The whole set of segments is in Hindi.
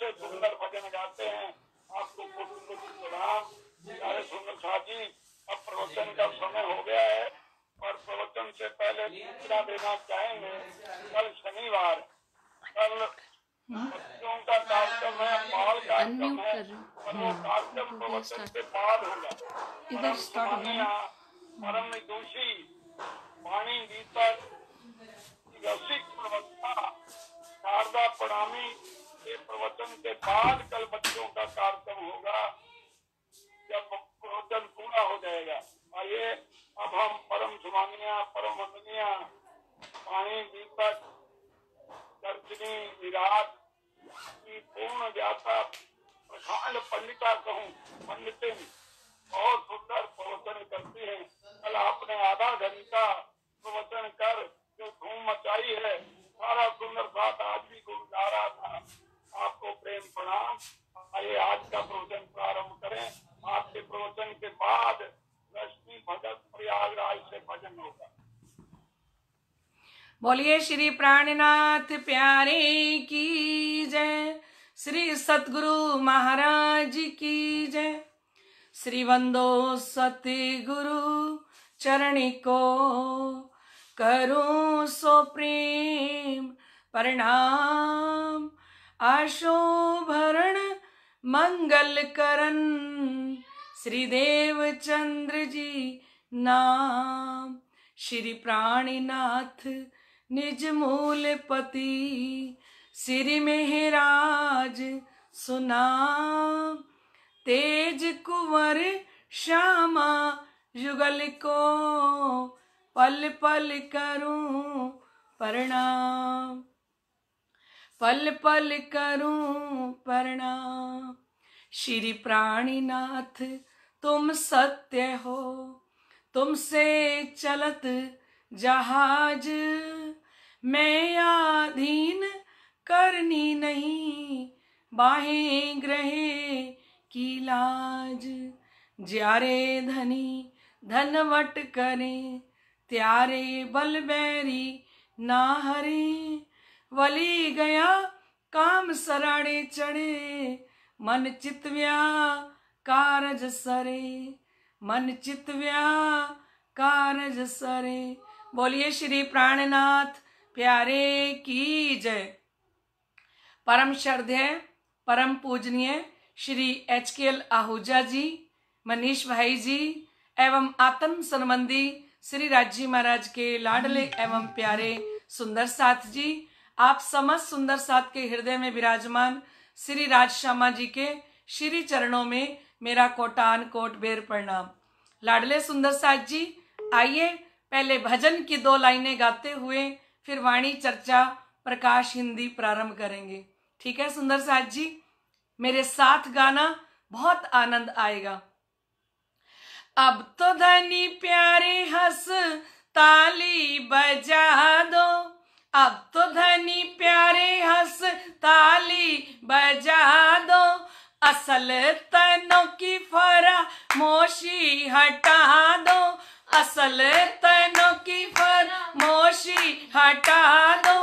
से सुंदर भजन गाते हैं आपको प्रणाम सुंदर शाह जी अब प्रवचन का समय हो गया है और प्रवचन से पहले सूचना देना चाहेंगे कल शनिवार कल बच्चों का कार्यक्रम है माहौल कार्यक्रम है और हाँ, कार्यक्रम प्रवचन से बाद होगा परम दोषी वाणी दीपक प्रवक्ता शारदा प्रणामी के प्रवचन के बाद कल बच्चों का कार्यक्रम होगा जब प्रवचन पूरा हो जाएगा आइए अब हम परम सुमानिया परम वंदनिया पानी दीपक दर्शनी विराट की पूर्ण व्याथा प्रधान पंडिता कहूँ पंडित बहुत सुंदर प्रवचन करती है कल आपने आधा घंटा प्रवचन कर जो धूम मचाई है सारा सुंदर बोलिए श्री प्राणनाथ प्यारे की जय श्री सतगुरु महाराज की जय श्री वंदो सतगुरु चरणी को करूं सो प्रेम प्रणाम आशोभरण मंगल करण श्री देव चंद्र जी नाम श्री प्राणीनाथ निज मूल पति श्री मेहराज सुना तेज कुंवर श्यामा युगल को पल पल करूं प्रणाम पल पल करूं प्रणाम श्री प्राणीनाथ तुम सत्य हो तुमसे चलत जहाज मैं आधीन करनी नहीं बाहें ग्रहे की लाज ज्यारे धनी धनवट करे त्यारे बल बैरी ना हरे वली गया काम सराड़े चढ़े मन चितव्या कारज सरे मन चितव्या कारज सरे बोलिए श्री प्राणनाथ प्यारे की जय परम श्रद्धेय परम पूजनीय Shri H K L Ahuja ji Manish भाई जी एवं आत्म संबंधी श्री राजी महाराज के लाडले एवं प्यारे सुंदर साथ जी आप समस्त सुंदर साथ के हृदय में विराजमान श्री राज श्यामा जी के श्री चरणों में मेरा कोटान कोट बेर प्रणाम लाडले सुंदर साथ जी आइए पहले भजन की दो लाइनें गाते हुए फिर वाणी चर्चा प्रकाश हिंदी प्रारंभ करेंगे ठीक है सुंदर साज जी मेरे साथ गाना बहुत आनंद आएगा अब तो धनी प्यारे हंस ताली बजा दो अब तो धनी प्यारे हंस ताली बजा दो असल तनों की फरा मोशी हटा दो असल तनो की फरमोशी हटा दो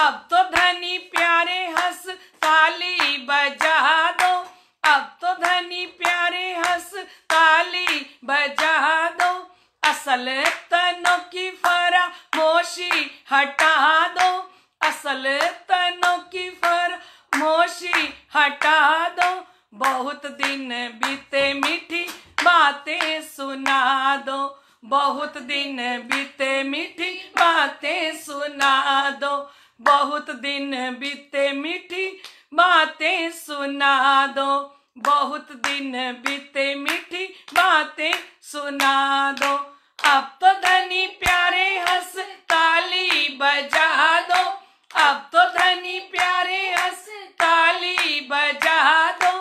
अब तो धनी प्यारे हंस ताली बजा दो अब तो धनी प्यारे हंस ताली बजा दो असल तनो की फरमोशी हटा दो असल तनों की फरमोशी हटा दो बहुत दिन बीते मीठी बातें सुना दो बहुत दिन बीते मीठी बातें सुना दो बहुत दिन बीते मीठी बातें सुना दो बहुत दिन बीते मीठी बातें सुना दो अब तो धनी प्यारे हंस ताली बजा दो अब तो धनी प्यारे हंस ताली बजा दो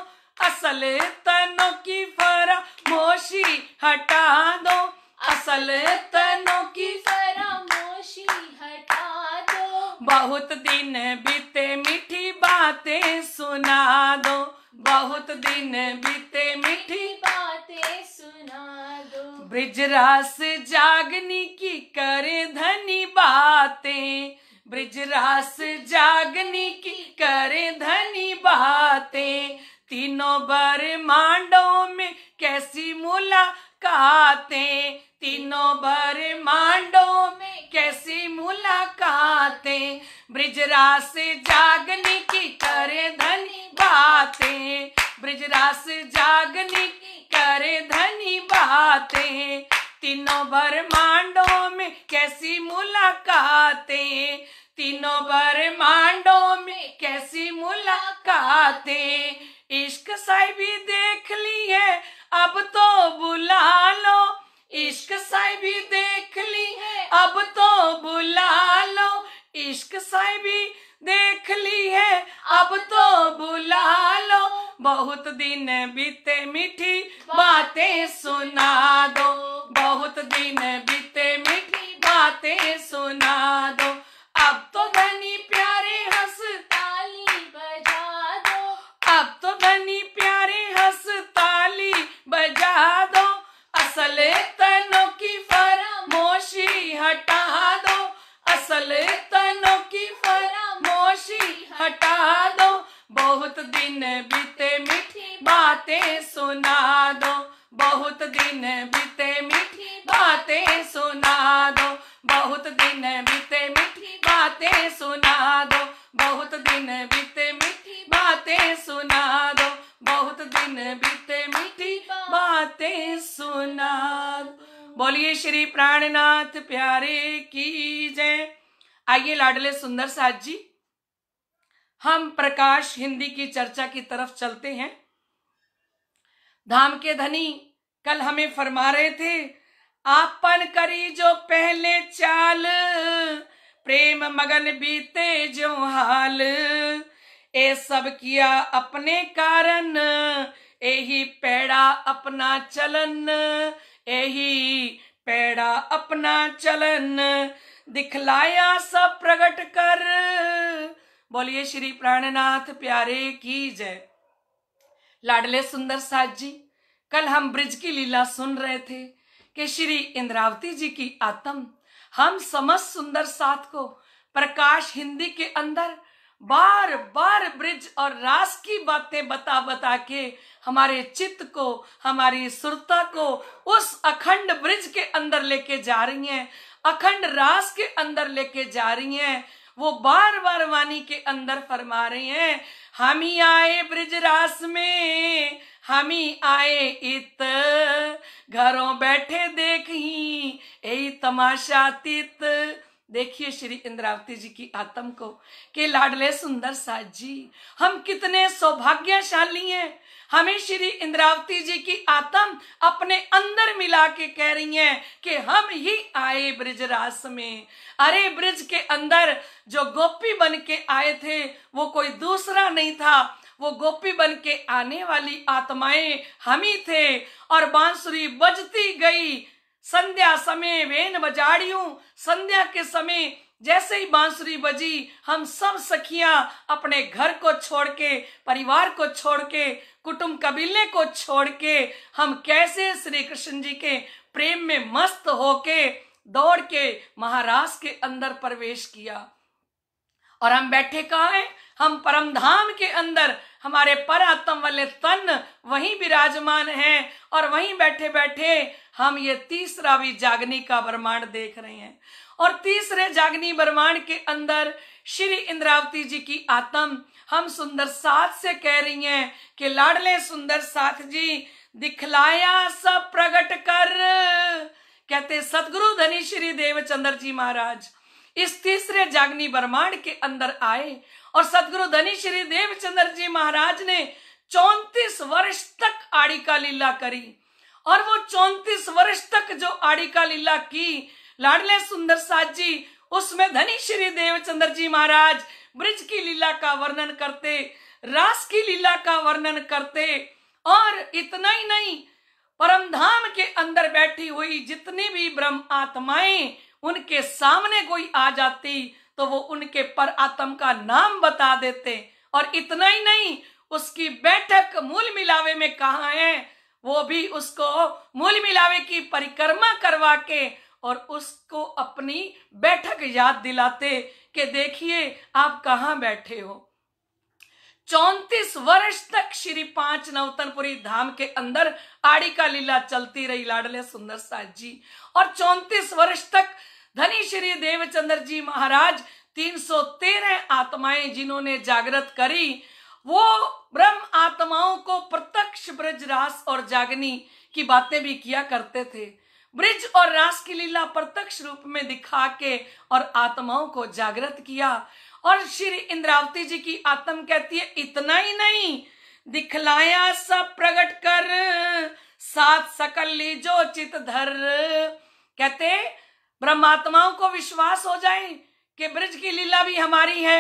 असल तनों की फरा मोशी हटा दो असल तनों की फरामोशी हटा दो बहुत दिन बीते मीठी बातें सुना दो बहुत दिन बीते मीठी बातें सुना दो ब्रिजरास जागनी की कर धनी बातें ब्रिजरास जागनी की कर धनी बातें तीनों मांडो में कैसी मुला मुलाकातें तीनों मांडो में कैसी मुलाकाते ब्रिजरा से जागने की करे धनी बातें ब्रिजरा से जागने की करे धनी बातें तीनों मांडो में कैसी मुलाकाते तीनों मांडो में कैसी मुलाकाते इश्क साई भी देख ली है अब तो बुला लो इश्क साई भी देख ली है अब तो बुला लो इश्क साई भी देख ली है अब तो बुला लो बहुत दिन बीते मीठी बातें सुना दो बहुत दिन बीते मीठी बातें सुना दो अब तो धनी प्यारे हंस ताली बजा दो अब तो धनी जा दो असले तनों की फरामोशी हटा दो असले तनों की फरामोशी हटा दो बहुत दिन बीते मीठी बातें सुना दो बहुत दिन बीते मीठी बातें सुना दो बहुत दिन बीते मीठी बातें सुना दो बहुत दिन बीते मीठी बातें सुना दो बहुत दिन बीते मीठी बातें सुना बोलिए श्री प्राणनाथ प्यारे की जय आइए लाडले सुंदर साथ जी हम प्रकाश हिंदी की चर्चा की तरफ चलते हैं धाम के धनी कल हमें फरमा रहे थे आपन करी जो पहले चाल प्रेम मगन बीते जो हाल ए सब किया अपने कारण एही पैड़ा अपना चलन एही पैड़ा अपना चलन दिखलाया सब प्रकट कर बोलिए श्री प्राणनाथ प्यारे की जय लाडले सुंदर साथ जी कल हम ब्रिज की लीला सुन रहे थे कि श्री इंद्रावती जी की आत्म हम समस्त सुंदर साथ को प्रकाश हिंदी के अंदर बार बार ब्रिज और रास की बातें बता बता के हमारे चित्त को हमारी सुरता को उस अखंड ब्रिज के अंदर लेके जा रही हैं अखंड रास के अंदर लेके जा रही हैं वो बार बार वाणी के अंदर फरमा रहे हैं हम ही आए ब्रिज रास में हम ही आए इत घरों बैठे देख ही यही तमाशा तित देखिए श्री इंद्रावती जी की आत्म को के लाडले सुंदर साथ जी हम कितने सौभाग्यशाली हैं हमें श्री इंद्रावती जी की आत्म अपने अंदर मिला के कह रही हैं कि हम ही आए ब्रिज रास में अरे ब्रिज के अंदर जो गोपी बन के आए थे वो कोई दूसरा नहीं था वो गोपी बन के आने वाली आत्माएं हम ही थे और बांसुरी बजती गई संध्या समय वेन बजाड़ियों संध्या के समय जैसे ही बांसुरी बजी हम सब सखियां अपने घर को छोड़ के परिवार को छोड़ के कुटुम्ब कबीले को छोड़ के हम कैसे श्री कृष्ण जी के प्रेम में मस्त होके दौड़ के महाराज के अंदर प्रवेश किया और हम बैठे कहा है हम परमधाम के अंदर हमारे पर आत्म वाले तन वहीं विराजमान हैं और वहीं बैठे बैठे हम ये तीसरा भी जागनी का ब्रह्मांड देख रहे हैं और तीसरे जागनी ब्रह्मांड के अंदर श्री इंद्रावती जी की आत्म हम सुंदर साथ से कह रही हैं कि लाडले सुंदर साथ जी दिखलाया सब प्रकट कर कहते सदगुरु धनी श्री देवचंद्र जी महाराज इस तीसरे जागनी ब्रह्मांड के अंदर आए और सदगुरु धनी श्री देवचंद्र जी महाराज ने चौतीस वर्ष तक आड़ी का लीला करी और वो चौतीस वर्ष तक जो आड़ी का लीला की लाडले सुंदर साथ जी उसमें धनी श्री देवचंद्र जी महाराज ब्रिज की लीला का वर्णन करते रास की लीला का वर्णन करते और इतना ही नहीं परम धाम के अंदर बैठी हुई जितनी भी ब्रह्म आत्माएं उनके सामने कोई आ जाती तो वो उनके पर आत्म का नाम बता देते और इतना ही नहीं उसकी बैठक मूल मिलावे में कहा है वो भी उसको मूल मिलावे की परिक्रमा करवा के और उसको अपनी बैठक याद दिलाते कि देखिए आप कहा बैठे हो चौतीस वर्ष तक श्री पांच नवतनपुरी धाम के अंदर आड़ी का लीला चलती रही लाडले सुंदर साहब जी और चौतीस वर्ष तक धनी श्री देवचंद्र जी महाराज 313 आत्माएं जिन्होंने जागृत करी वो ब्रह्म आत्माओं को प्रत्यक्ष ब्रज रास और जागनी की बातें भी किया करते थे ब्रिज और रास की लीला प्रत्यक्ष रूप में दिखा के और आत्माओं को जागृत किया और श्री इंद्रावती जी की आत्म कहती है इतना ही नहीं दिखलाया सब प्रकट कर साथ सकल लीजो चित धर कहते ब्रह्मात्माओं को विश्वास हो जाए कि ब्रज की लीला भी हमारी है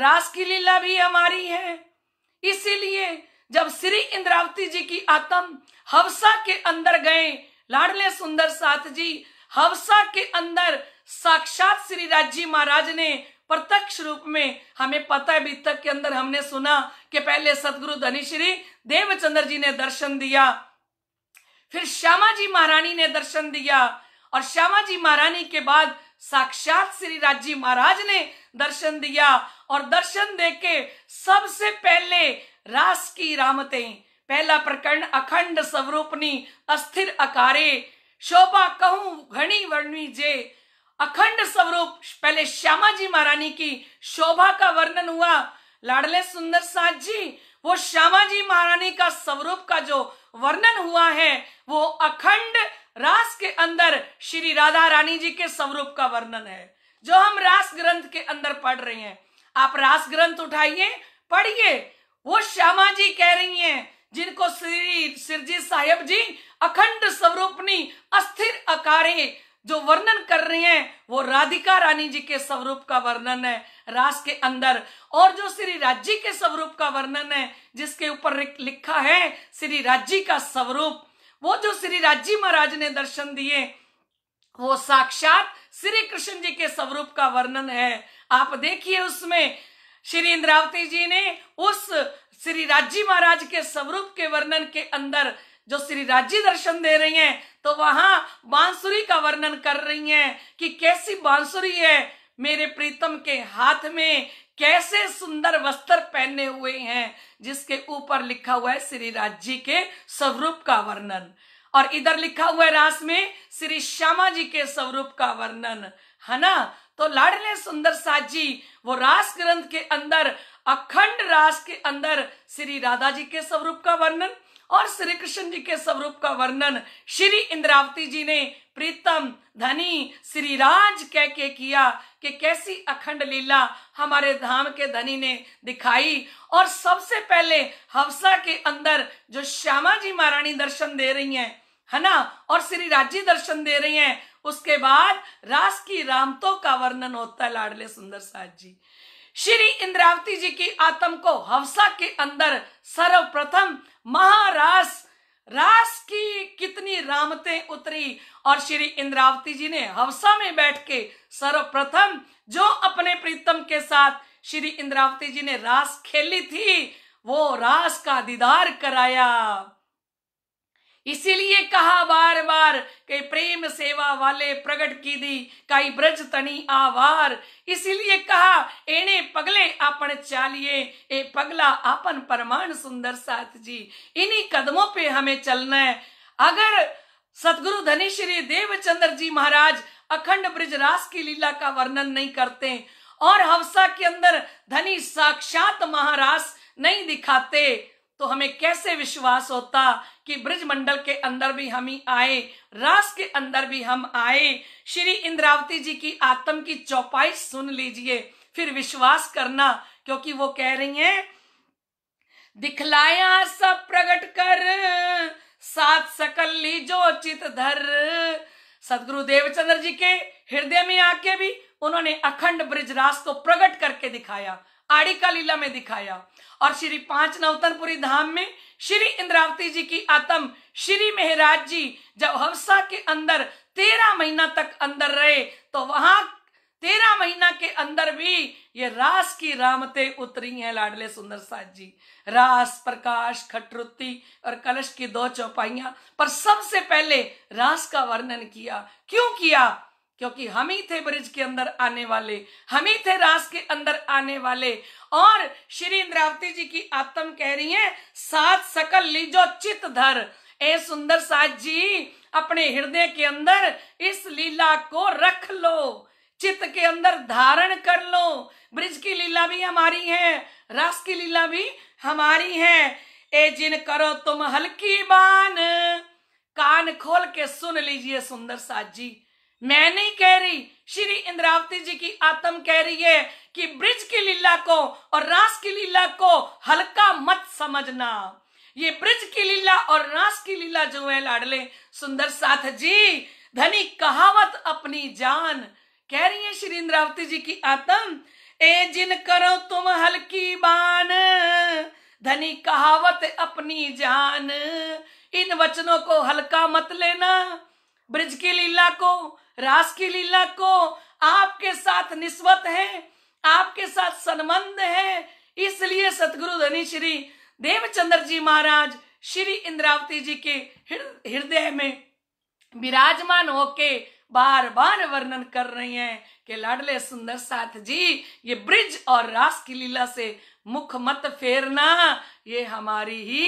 रास की लीला भी हमारी है इसीलिए जब श्री इंद्रावती जी की आत्म हवसा के अंदर गए लाडले सुंदर साथ जी हवसा के अंदर साक्षात श्री राजी महाराज ने प्रत्यक्ष रूप में हमें पता है तक के अंदर हमने सुना कि पहले सदगुरु धनी श्री देवचंद्र जी ने दर्शन दिया फिर श्यामा जी महारानी ने दर्शन दिया और श्यामा जी महारानी के बाद साक्षात श्री राजी महाराज ने दर्शन दिया और दर्शन देके सबसे पहले रास की रामते पहला प्रकरण अखंड स्वरूपनी अस्थिर अकारे शोभा कहू घनी वर्णी जे अखंड स्वरूप पहले श्यामा जी महारानी की शोभा का वर्णन हुआ लाडले सुंदर साज जी वो श्यामा जी महारानी का स्वरूप का जो वर्णन हुआ है वो अखंड रास के अंदर श्री राधा रानी जी के स्वरूप का वर्णन है जो हम रास ग्रंथ के अंदर पढ़ रहे हैं आप रास ग्रंथ उठाइए पढ़िए वो श्यामा जी कह रही हैं जिनको श्री सिरजी साहेब जी अखंड स्वरूपनी अस्थिर अकारे जो वर्णन कर रहे हैं वो राधिका रानी जी के स्वरूप का वर्णन है रास के अंदर और जो श्री राज्य के स्वरूप का वर्णन है जिसके ऊपर लिखा है श्री राज्य का स्वरूप वो जो श्री राजी महाराज ने दर्शन दिए वो साक्षात श्री कृष्ण जी के स्वरूप का वर्णन है आप देखिए उसमें श्री इंद्रावती जी ने उस श्री राजी महाराज के स्वरूप के वर्णन के अंदर जो श्री राजी दर्शन दे रही हैं तो वहां बांसुरी का वर्णन कर रही हैं कि कैसी बांसुरी है मेरे प्रीतम के हाथ में कैसे सुंदर वस्त्र पहने हुए हैं जिसके ऊपर लिखा हुआ है श्री जी के स्वरूप का वर्णन और इधर लिखा हुआ है रास में श्री श्यामा जी के स्वरूप का वर्णन है ना तो लाडले सुंदर साथ जी वो रास ग्रंथ के अंदर अखंड रास के अंदर श्री राधा जी के स्वरूप का वर्णन और श्री कृष्ण जी के स्वरूप का वर्णन श्री इंद्रावती जी ने प्रीतम धनी श्री राज कह के किया कि कैसी अखंड लीला हमारे धाम के धनी ने दिखाई और सबसे पहले हवसा के अंदर जो श्यामा जी महारानी दर्शन दे रही हैं है ना और श्री राजी दर्शन दे रही हैं उसके बाद रास की रामतो का वर्णन होता है लाडले सुंदर साहद जी श्री इंद्रावती जी की आत्म को हवसा के अंदर सर्वप्रथम महारास रास की कितनी रामते उतरी और श्री इंद्रावती जी ने हवसा में बैठ के सर्वप्रथम जो अपने प्रीतम के साथ श्री इंद्रावती जी ने रास खेली थी वो रास का दीदार कराया इसीलिए कहा बार बार कई प्रेम सेवा वाले प्रगट की दी कई ब्रज तनी आवार इसीलिए कहा एने पगले अपन चालिए ए पगला आपन परमान सुंदर साथ जी इन्हीं कदमों पे हमें चलना है अगर सतगुरु धनी श्री देवचंद्र जी महाराज अखंड ब्रज रास की लीला का वर्णन नहीं करते और हवसा के अंदर धनी साक्षात महाराज नहीं दिखाते तो हमें कैसे विश्वास होता कि मंडल के अंदर भी हम ही आए रास के अंदर भी हम आए श्री इंद्रावती जी की आत्म की चौपाई सुन लीजिए फिर विश्वास करना क्योंकि वो कह रही हैं दिखलाया सब प्रकट कर सात सकल लीजो चित धर सदगुरु देवचंद्र जी के हृदय में आके भी उन्होंने अखंड रास को प्रकट करके दिखाया आड़ी का लीला में दिखाया और श्री पांच नवतनपुरी धाम में श्री इंद्रावती जी की आत्म श्री मेहराज जी जब हवसा के अंदर तेरह महीना तक अंदर रहे तो वहां तेरह महीना के अंदर भी ये रास की रामते उतरी हैं लाडले सुंदर साथ जी रास प्रकाश खटरुति और कलश की दो चौपाइया पर सबसे पहले रास का वर्णन किया क्यों किया क्योंकि हम ही थे ब्रिज के अंदर आने वाले हम ही थे रास के अंदर आने वाले और श्री इंद्रावती जी की आत्म कह रही है सात सकल लीजो चित धर ए सुंदर साज जी अपने हृदय के अंदर इस लीला को रख लो चित्त के अंदर धारण कर लो ब्रिज की लीला भी हमारी है रास की लीला भी हमारी है ए जिन करो तुम हल्की बान कान खोल के सुन लीजिए सुंदर साज जी मैं नहीं कह रही श्री इंद्रावती जी की आत्म कह रही है कि ब्रिज की लीला को और रास की लीला को हल्का मत समझना ये ब्रिज की लीला और रास की लीला जो है लाडले सुंदर साथ जी धनी कहावत अपनी जान कह रही है श्री इंद्रावती जी की आत्म ए जिन करो तुम हल्की बान धनी कहावत अपनी जान इन वचनों को हल्का मत लेना ब्रिज की लीला को रास की लीला को आपके साथ निस्वत है आपके साथ संबंध है इसलिए सतगुरु धनी श्री देवचंद्र जी महाराज श्री इंद्रावती जी के हृदय में विराजमान होके बार बार वर्णन कर रही हैं कि लाडले सुंदर साथ जी ये ब्रिज और रास की लीला से मुख मत फेरना ये हमारी ही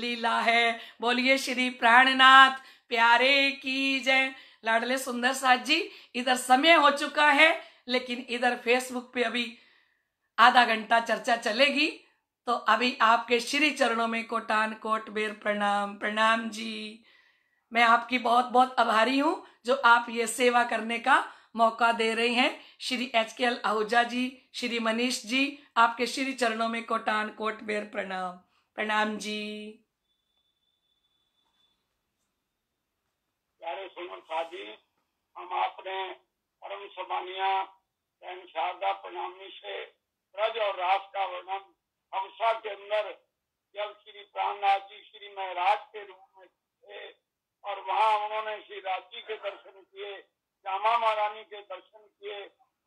लीला है बोलिए श्री प्राणनाथ प्यारे की जय लाडले सुंदर साज जी इधर समय हो चुका है लेकिन इधर फेसबुक पे अभी आधा घंटा चर्चा चलेगी तो अभी आपके श्री चरणों में कोटान कोट बेर प्रणाम प्रणाम जी मैं आपकी बहुत बहुत आभारी हूँ जो आप ये सेवा करने का मौका दे रहे हैं Shri H K L Ahuja ji Shri Manish ji आपके श्री चरणों में कोटान कोट बेर प्रणाम प्रणाम जी सारे श्रीमन साधी हम आपने परम समानिया बहन शारदा प्रणामी से ब्रज और रास का वर्णन अवसर के अंदर जब श्री प्राणनाथ जी श्री महराज के रूप में थे और वहाँ उन्होंने श्री राज के दर्शन किए श्यामा महारानी के दर्शन किए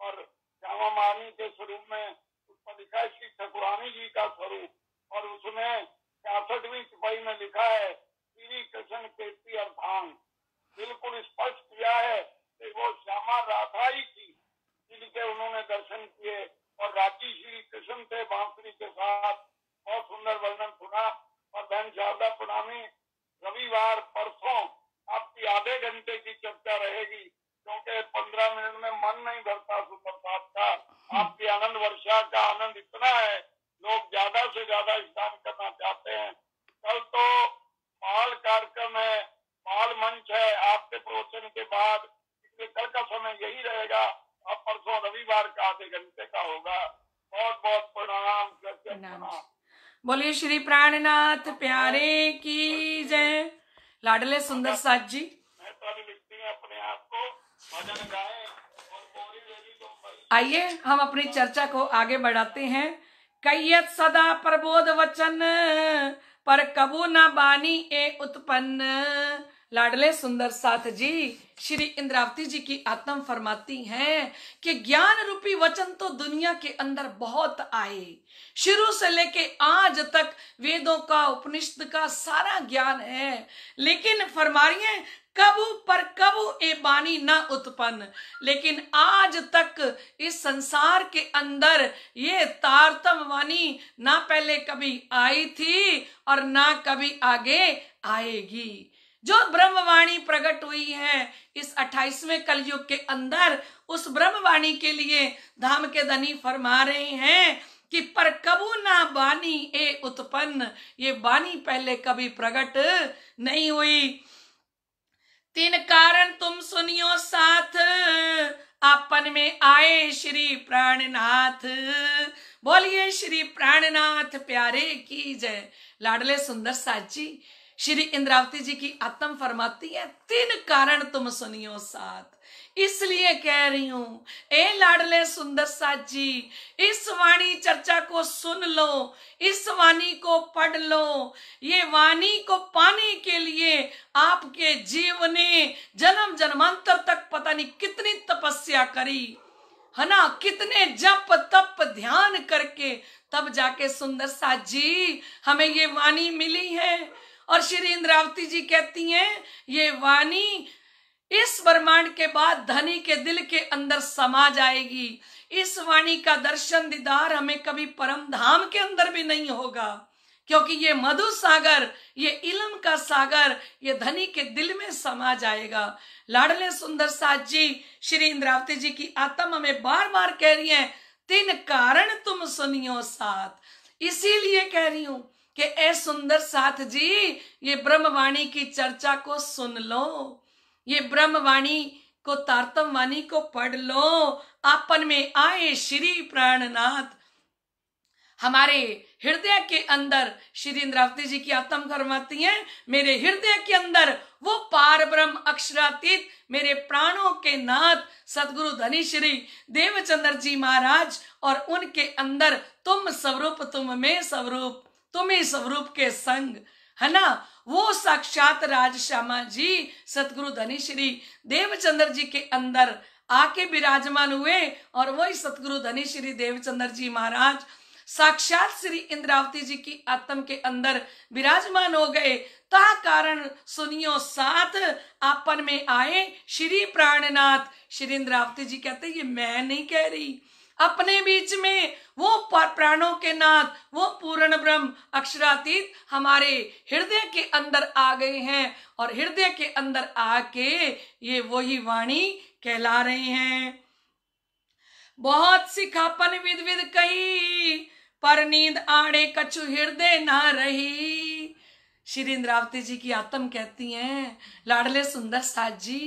और श्यामा महारानी के स्वरूप में उस पर लिखा है श्री ठकुरानी जी का स्वरूप और उसमें छियासठवीं सिपाही में लिखा है श्री कृष्ण कीर्ति और भांग बिल्कुल स्पष्ट किया है कि वो श्यामा राधा ही थी जिनके उन्होंने दर्शन किए और राजी श्री कृष्ण थे बांसुरी के साथ बहुत सुंदर वर्णन सुना और बहन शारदा पुरानी रविवार परसों आपकी आधे घंटे की चर्चा रहेगी क्योंकि पंद्रह मिनट में मन नहीं भरता सुंदर साहब का आपकी आनंद वर्षा का आनंद इतना है लोग ज्यादा से ज्यादा स्नान करना चाहते हैं कल तो बाल कार्यक्रम है विशाल मंच है आपके प्रवचन के बाद कल का समय यही रहेगा और परसों रविवार का आधे घंटे का होगा बहुत बहुत प्रणाम बोलिए श्री प्राणनाथ प्यारे की जय लाडले सुंदर साथ जी आइए हम अपनी चर्चा को आगे बढ़ाते हैं कैयत सदा प्रबोध वचन पर कबू न बानी ए उत्पन्न लाडले सुंदर साथ जी श्री इंद्रावती जी की आत्म फरमाती हैं कि ज्ञान रूपी वचन तो दुनिया के अंदर बहुत आए शुरू से लेके आज तक वेदों का उपनिषद का सारा ज्ञान है लेकिन फरमा रही है कबू पर कबू ए बानी न उत्पन्न लेकिन आज तक इस संसार के अंदर ये तारतम वाणी ना पहले कभी आई थी और ना कभी आगे आएगी जो ब्रह्मवाणी प्रकट हुई है इस अट्ठाईसवे कलयुग के अंदर उस ब्रह्मवाणी के लिए धाम के धनी फरमा रहे हैं कि पर कबू ना बानी ए उत्पन्न ये बानी पहले कभी प्रकट नहीं हुई तीन कारण तुम सुनियो साथ आपन में आए श्री प्राणनाथ बोलिए श्री प्राणनाथ प्यारे की जय लाडले सुंदर साची श्री इंद्रावती जी की आत्म फरमाती है तीन कारण तुम सुनियो साथ इसलिए कह रही हूं ए लाडले सुंदर साथ जी इस वाणी चर्चा को सुन लो इस वाणी को पढ़ लो ये वाणी को पाने के लिए आपके जीव ने जन्म जन्मांतर तक पता नहीं कितनी तपस्या करी है ना कितने जप तप ध्यान करके तब जाके सुंदर साथ जी हमें ये वाणी मिली है और श्री इंद्रावती जी कहती हैं ये वाणी इस ब्रह्मांड के बाद धनी के दिल के अंदर समा जाएगी इस वाणी का दर्शन दीदार हमें कभी परम धाम के अंदर भी नहीं होगा क्योंकि ये मधु सागर ये इलम का सागर ये धनी के दिल में समा जाएगा लाडले सुंदर साथ जी श्री इंद्रावती जी की आत्म हमें बार बार कह रही है तीन कारण तुम सुनियो साथ इसीलिए कह रही हूं कि ए सुंदर साथ जी ये ब्रह्मवाणी की चर्चा को सुन लो ये ब्रह्मवाणी को तारतम वाणी को पढ़ लो आपन में आए श्री प्राणनाथ हमारे हृदय के अंदर श्री इंद्रावती जी की आत्म करवाती हैं मेरे हृदय के अंदर वो पार ब्रह्म अक्षरातीत मेरे प्राणों के नाथ सदगुरु धनी श्री देवचंद्र जी महाराज और उनके अंदर तुम स्वरूप तुम में स्वरूप तुम इस रूप के संग है ना वो साक्षात राज श्यामा जी सतगुरु धनी श्री देवचंद्र जी के अंदर आके विराजमान हुए और वही सतगुरु धनी श्री देवचंद्र जी महाराज साक्षात श्री इंद्रावती जी की आत्म के अंदर विराजमान हो गए ता कारण सुनियो साथ आपन में आए श्री प्राणनाथ श्री इंद्रावती जी कहते ये मैं नहीं कह रही अपने बीच में वो प्राणों के नाथ वो पूर्ण ब्रह्म अक्षरातीत हमारे हृदय के अंदर आ गए हैं और हृदय के अंदर आके ये वही वाणी कहला रहे हैं बहुत सिखापन विद विद कही पर नींद आड़े कछु हृदय ना रही श्री इंद्रावती जी की आत्म कहती हैं लाडले सुंदर साथ जी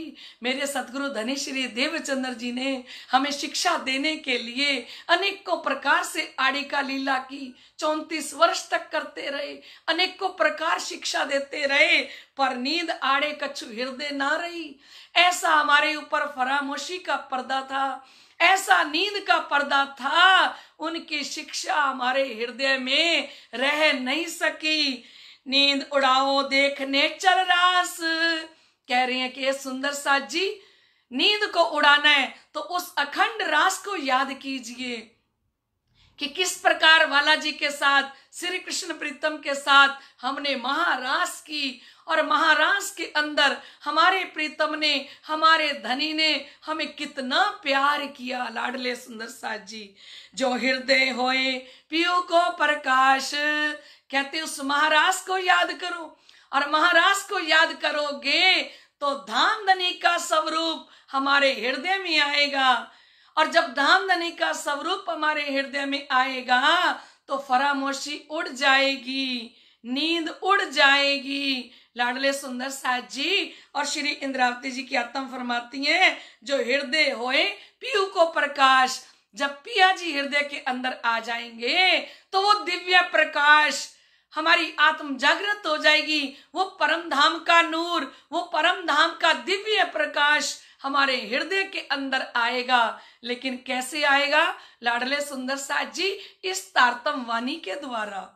मेरे सतगुरु धनी श्री देवचंद्र जी ने हमें शिक्षा देने के लिए अनेकों प्रकार से आड़ी का लीला की चौंतीस वर्ष तक करते रहे अनेकों प्रकार शिक्षा देते रहे पर नींद आड़े कछु हृदय ना रही ऐसा हमारे ऊपर फरामोशी का पर्दा था ऐसा नींद का पर्दा था उनकी शिक्षा हमारे हृदय में रह नहीं सकी नींद उड़ाओ देखने चल रास कह रहे हैं कि सुंदर साथ जी नींद को उड़ाना है तो उस अखंड रास को याद कीजिए कि किस प्रकार वाला जी के साथ श्री कृष्ण प्रीतम के साथ हमने महारास की और महारास के अंदर हमारे प्रीतम ने हमारे धनी ने हमें कितना प्यार किया लाडले सुंदर साथ जी जो हृदय होए पियो को प्रकाश कहते उस महाराज को याद करो और महाराज को याद करोगे तो धाम धनी का स्वरूप हमारे हृदय में आएगा और जब धाम धनी का स्वरूप हमारे हृदय में आएगा तो फरामोशी उड़ जाएगी नींद उड़ जाएगी लाडले सुंदर साहब जी और श्री इंद्रावती जी की आत्म फरमाती हैं जो हृदय होए पीयू को प्रकाश जब पिया जी हृदय के अंदर आ जाएंगे तो वो दिव्य प्रकाश हमारी आत्म जागृत हो जाएगी वो परम धाम का नूर वो परम धाम का दिव्य प्रकाश हमारे हृदय के अंदर आएगा लेकिन कैसे आएगा लाडले सुंदर साहब जी इस तारतम वाणी के द्वारा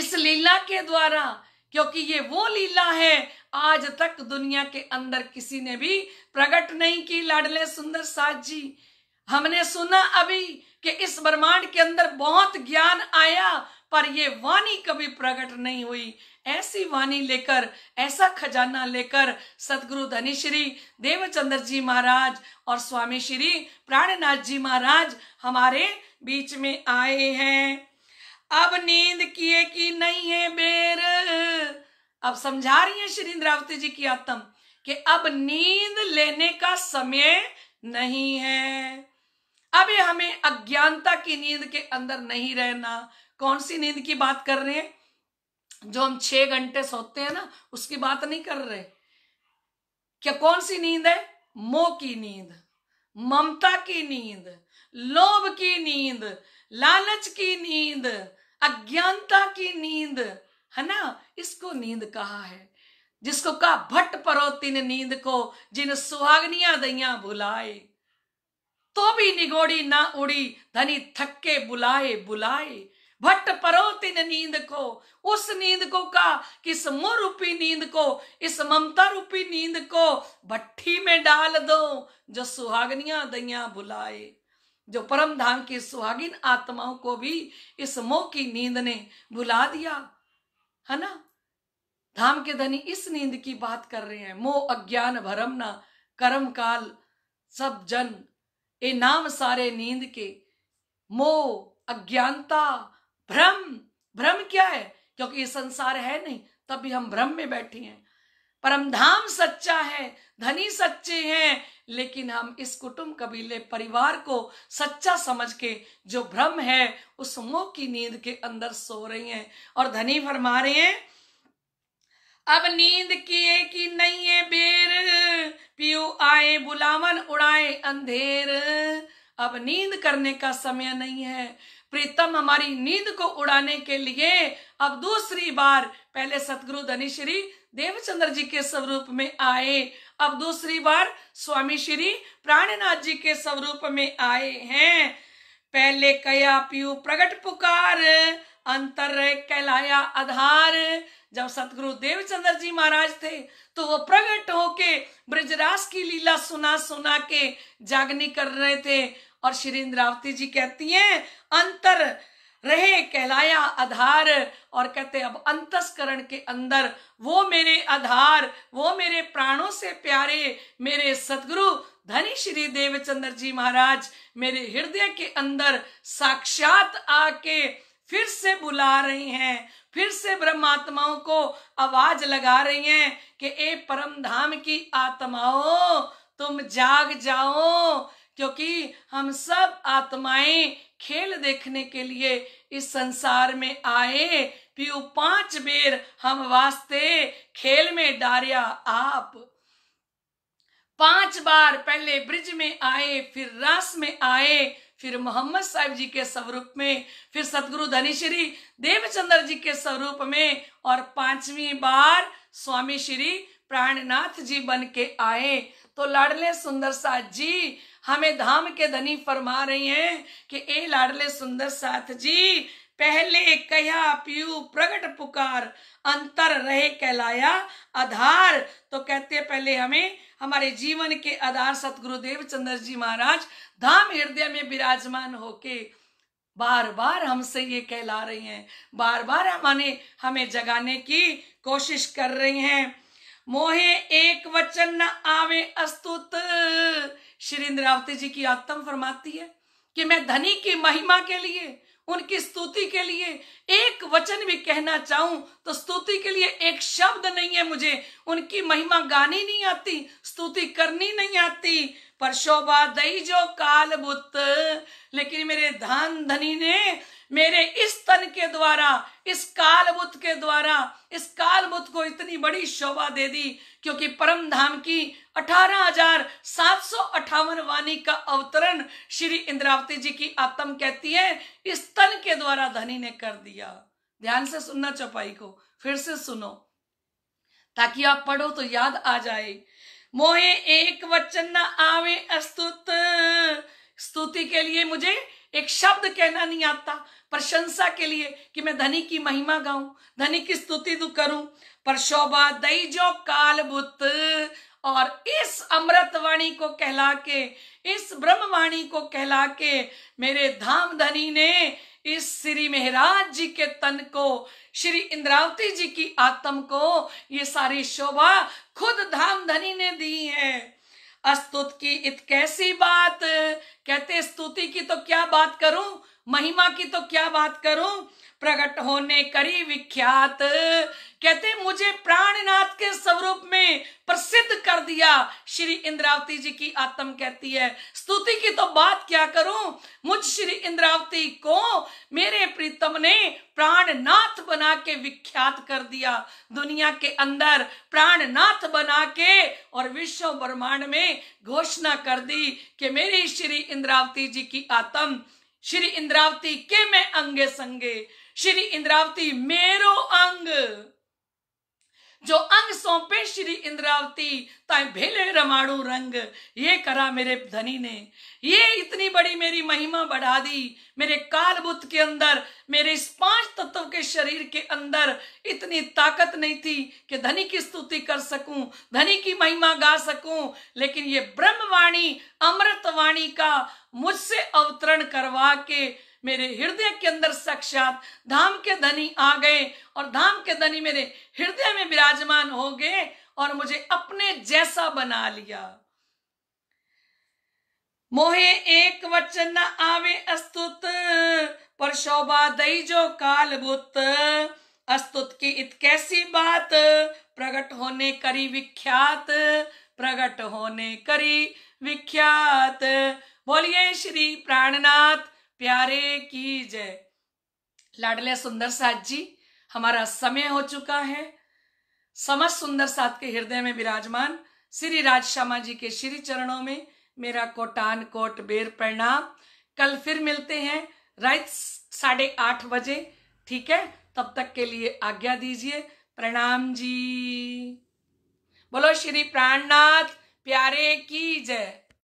इस लीला के द्वारा क्योंकि ये वो लीला है आज तक दुनिया के अंदर किसी ने भी प्रकट नहीं की लाडले सुंदर साहब जी हमने सुना अभी कि इस ब्रह्मांड के अंदर बहुत ज्ञान आया पर ये वाणी कभी प्रकट नहीं हुई ऐसी वाणी लेकर ऐसा खजाना लेकर सदगुरु धनी श्री देवचंद्र जी महाराज और स्वामी श्री प्राणनाथ जी महाराज हमारे बीच में आए हैं अब नींद किए कि नहीं है बेर अब समझा रही है श्री इंद्रावती जी की आत्म कि अब नींद लेने का समय नहीं है अभी हमें अज्ञानता की नींद के अंदर नहीं रहना कौन सी नींद की बात कर रहे हैं जो हम छह घंटे सोते हैं ना उसकी बात नहीं कर रहे क्या कौन सी नींद है मोह की नींद ममता की नींद लोभ की नींद लालच की नींद अज्ञानता की नींद है ना इसको नींद कहा है जिसको कहा भट्ट परो तीन नींद को जिन सुहागनिया दया भुलाए तो भी निगोड़ी ना उड़ी धनी थके बुलाए बुलाए भट्ट परोती ने नींद को उस नींद को का किस मोह रूपी नींद को इस ममता रूपी नींद को भट्टी में डाल दो जो सुहागनिया दया बुलाए जो परम धाम की सुहागिन आत्माओं को भी इस मोह की नींद ने भुला दिया है ना धाम के धनी इस नींद की बात कर रहे हैं मोह अज्ञान भरम ना कर्म काल सब जन ए नाम सारे नींद के मोह अज्ञानता भ्रम भ्रम क्या है क्योंकि ये संसार है नहीं तब भी हम भ्रम में बैठे हैं परम धाम सच्चा है धनी सच्चे हैं लेकिन हम इस कुटुंब कबीले परिवार को सच्चा समझ के जो भ्रम है उस मोह की नींद के अंदर सो रही हैं और धनी फरमा रहे हैं अब नींद किए कि नहीं है बेर पियो आए बुलावन उड़ाए अंधेर अब नींद करने का समय नहीं है प्रीतम हमारी नींद को उड़ाने के लिए अब दूसरी बार पहले सतगुरु धनी श्री देवचंद्र जी के स्वरूप में आए अब दूसरी बार स्वामी श्री प्राणनाथ जी के स्वरूप में आए हैं पहले कया पियू प्रगट पुकार अंतर कहलाया आधार जब सतगुरु देवचंद्र जी महाराज थे तो वो प्रगट होके ब्रजरास की लीला सुना सुना के जागनी कर रहे थे और श्री इंद्रावती जी कहती हैं अंतर रहे कहलाया आधार और कहते अब अंतस्करण के अंदर वो मेरे आधार वो मेरे प्राणों से प्यारे मेरे सतगुरु धनी श्री देवचंद्र जी महाराज मेरे हृदय के अंदर साक्षात आके फिर से बुला रही हैं फिर से ब्रह्मात्माओं को आवाज लगा रही हैं कि ए परम धाम की आत्माओं तुम जाग जाओ क्योंकि हम सब आत्माएं खेल देखने के लिए इस संसार में आए पीयू पांच बेर हम वास्ते खेल में डारिया आप पांच बार पहले ब्रिज में आए फिर रास में आए फिर मोहम्मद साहब जी के स्वरूप में फिर सदगुरु श्री देवचंद्र जी के स्वरूप में और पांचवी बार स्वामी श्री प्राणनाथ जी बन के आए तो लाडले सुंदर साहब जी हमें धाम के धनी फरमा रही हैं कि ए लाडले सुंदर साथ जी पहले कया पियू प्रगट पुकार अंतर रहे कहलाया आधार तो कहते पहले हमें हमारे जीवन के आधार सतगुरु देव चंद्र जी महाराज धाम हृदय में विराजमान होके बार बार हमसे ये कहला रही हैं बार बार हमारे हमें जगाने की कोशिश कर रही हैं मोहे एक वचन न आवे अस्तुत श्री इंद्रावती जी की आत्म फरमाती है कि मैं धनी की महिमा के लिए उनकी स्तुति के लिए एक वचन भी कहना चाहूं तो स्तुति के लिए एक शब्द नहीं है मुझे उनकी महिमा गानी नहीं आती स्तुति करनी नहीं आती पर शोभा दई जो काल बुत लेकिन मेरे धान धनी ने मेरे इस तन के द्वारा इस काल बुद्ध के द्वारा इस काल बुद्ध को इतनी बड़ी शोभा दे दी क्योंकि परम धाम की अठारह हजार सात सौ अठावन वाणी का अवतरण श्री इंद्रावती जी की आत्म कहती है इस तन के द्वारा धनी ने कर दिया ध्यान से सुनना चौपाई को फिर से सुनो ताकि आप पढ़ो तो याद आ जाए मोहे एक वचन न आवे अस्तुत स्तुति के लिए मुझे एक शब्द कहना नहीं आता प्रशंसा के लिए कि मैं धनी की महिमा गाऊं धनी की स्तुति तो करूं पर शोभा दई जो काल बुत और इस अमृत वाणी को कहला के इस ब्रह्म वाणी को कहला के मेरे धाम धनी ने इस श्री मेहराज जी के तन को श्री इंद्रावती जी की आत्म को ये सारी शोभा खुद धाम धनी ने दी है अस्तुत की इत कैसी बात कहते स्तुति की तो क्या बात करूं महिमा की तो क्या बात करूं प्रकट होने करी विख्यात कहते मुझे प्राणनाथ के स्वरूप में प्रसिद्ध कर दिया श्री इंद्रावती जी की आत्म कहती है स्तुति की तो बात क्या करूं मुझ श्री इंद्रावती को मेरे प्रीतम ने प्राणनाथ बना के विख्यात कर दिया दुनिया के अंदर प्राणनाथ बना के और विश्व ब्रह्मांड में घोषणा कर दी कि मेरी श्री इंद्रावती जी की आत्म श्री इंद्रावती के मैं अंगे संगे श्री इंद्रावती मेरो अंग जो अंग सौंपे श्री इंद्रावती ताय भेले रमाणु रंग ये करा मेरे धनी ने ये इतनी बड़ी मेरी महिमा बढ़ा दी मेरे कालबुत के अंदर मेरे इस पांच तत्व के शरीर के अंदर इतनी ताकत नहीं थी कि धनी की स्तुति कर सकूं धनी की महिमा गा सकूं लेकिन ये ब्रह्मवाणी अमृतवाणी का मुझसे अवतरण करवा के मेरे हृदय के अंदर साक्षात धाम के धनी आ गए और धाम के धनी मेरे हृदय में विराजमान हो गए और मुझे अपने जैसा बना लिया मोहे एक वचन न आवे अस्तुत पर शोभा दई जो कालभूत अस्तुत की इत कैसी बात प्रकट होने करी विख्यात प्रकट होने करी विख्यात बोलिए श्री प्राणनाथ प्यारे की जय लाडले सुंदर साथ जी हमारा समय हो चुका है समस्त सुंदर साथ के हृदय में विराजमान श्री राज श्यामा जी के श्री चरणों में मेरा कोटान कोट बेर प्रणाम कल फिर मिलते हैं रात साढ़े आठ बजे ठीक है तब तक के लिए आज्ञा दीजिए प्रणाम जी बोलो श्री प्राणनाथ प्यारे की जय